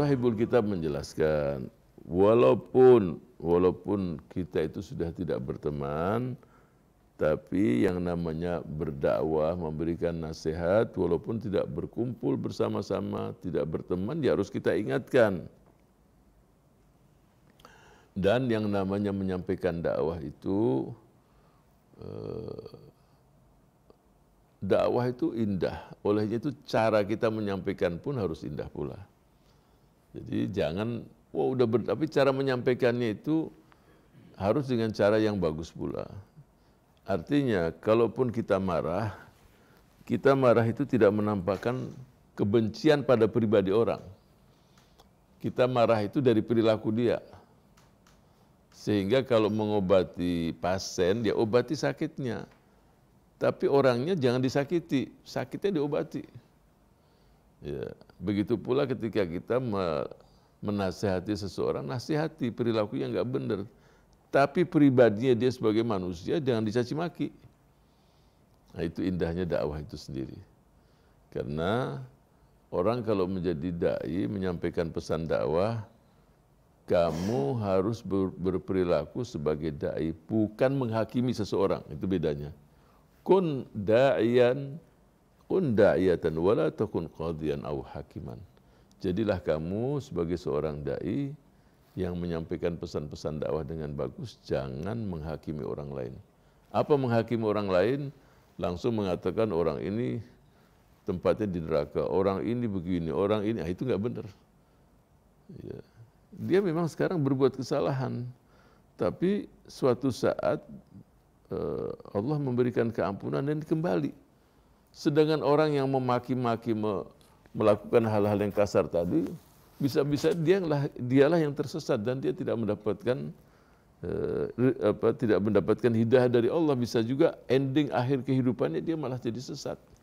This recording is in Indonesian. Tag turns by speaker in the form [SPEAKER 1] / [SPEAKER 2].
[SPEAKER 1] sahibul kitab menjelaskan, walaupun walaupun kita itu sudah tidak berteman, tapi yang namanya berdakwah, memberikan nasihat, walaupun tidak berkumpul bersama-sama, tidak berteman, ya harus kita ingatkan. Dan yang namanya menyampaikan dakwah itu, eh, dakwah itu indah. Olehnya itu cara kita menyampaikan pun harus indah pula. Jadi jangan, wah udah ber, tapi cara menyampaikannya itu harus dengan cara yang bagus pula. Artinya, kalaupun kita marah, kita marah itu tidak menampakkan kebencian pada pribadi orang. Kita marah itu dari perilaku dia. Sehingga kalau mengobati pasien, dia obati sakitnya. Tapi orangnya jangan disakiti, sakitnya diobati. Ya. Begitu pula ketika kita menasehati seseorang, nasihati yang nggak benar. Tapi pribadinya dia sebagai manusia jangan dicaci maki. Nah, itu indahnya dakwah itu sendiri. Karena orang kalau menjadi dai menyampaikan pesan dakwah, kamu harus ber, berperilaku sebagai dai, bukan menghakimi seseorang. Itu bedanya. Kun da'ian kun da'iyatan wala takun qadiyan aw hakiman. Jadilah kamu sebagai seorang dai yang menyampaikan pesan-pesan dakwah dengan bagus, jangan menghakimi orang lain. Apa menghakimi orang lain? Langsung mengatakan orang ini tempatnya di neraka, orang ini begini, orang ini, ah, itu nggak benar. Ya. Dia memang sekarang berbuat kesalahan, tapi suatu saat eh, Allah memberikan keampunan dan kembali Sedangkan orang yang memaki-maki me, melakukan hal-hal yang kasar tadi, bisa-bisa dialah dialah yang tersesat dan dia tidak mendapatkan eh, apa tidak mendapatkan hidayah dari Allah bisa juga ending akhir kehidupannya dia malah jadi sesat.